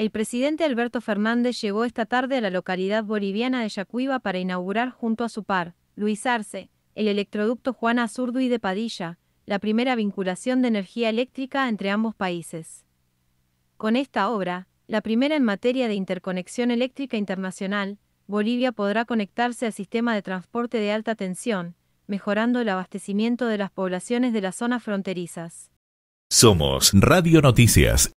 el presidente Alberto Fernández llegó esta tarde a la localidad boliviana de Yacuiba para inaugurar junto a su par, Luis Arce, el electroducto Juana Azurduy de Padilla, la primera vinculación de energía eléctrica entre ambos países. Con esta obra, la primera en materia de interconexión eléctrica internacional, Bolivia podrá conectarse al sistema de transporte de alta tensión, mejorando el abastecimiento de las poblaciones de las zonas fronterizas. Somos Radio Noticias.